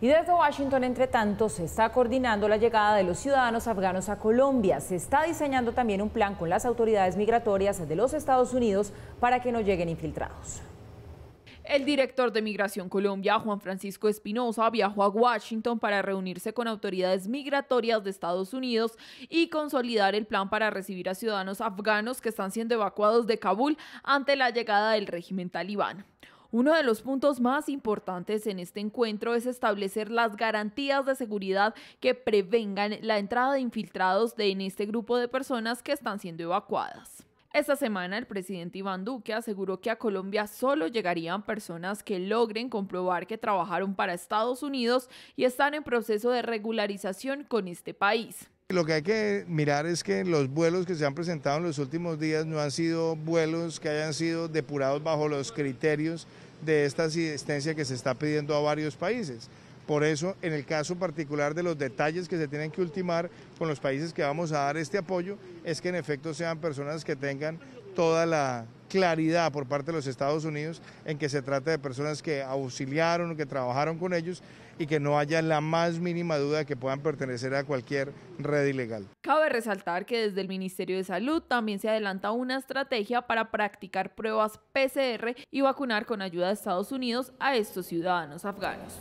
Y desde Washington, entre tanto, se está coordinando la llegada de los ciudadanos afganos a Colombia. Se está diseñando también un plan con las autoridades migratorias de los Estados Unidos para que no lleguen infiltrados. El director de Migración Colombia, Juan Francisco Espinosa, viajó a Washington para reunirse con autoridades migratorias de Estados Unidos y consolidar el plan para recibir a ciudadanos afganos que están siendo evacuados de Kabul ante la llegada del régimen talibán. Uno de los puntos más importantes en este encuentro es establecer las garantías de seguridad que prevengan la entrada de infiltrados de, en este grupo de personas que están siendo evacuadas. Esta semana el presidente Iván Duque aseguró que a Colombia solo llegarían personas que logren comprobar que trabajaron para Estados Unidos y están en proceso de regularización con este país. Lo que hay que mirar es que los vuelos que se han presentado en los últimos días no han sido vuelos que hayan sido depurados bajo los criterios de esta asistencia que se está pidiendo a varios países. Por eso, en el caso particular de los detalles que se tienen que ultimar con los países que vamos a dar este apoyo, es que en efecto sean personas que tengan toda la claridad por parte de los Estados Unidos en que se trata de personas que auxiliaron, o que trabajaron con ellos y que no haya la más mínima duda de que puedan pertenecer a cualquier red ilegal. Cabe resaltar que desde el Ministerio de Salud también se adelanta una estrategia para practicar pruebas PCR y vacunar con ayuda de Estados Unidos a estos ciudadanos afganos.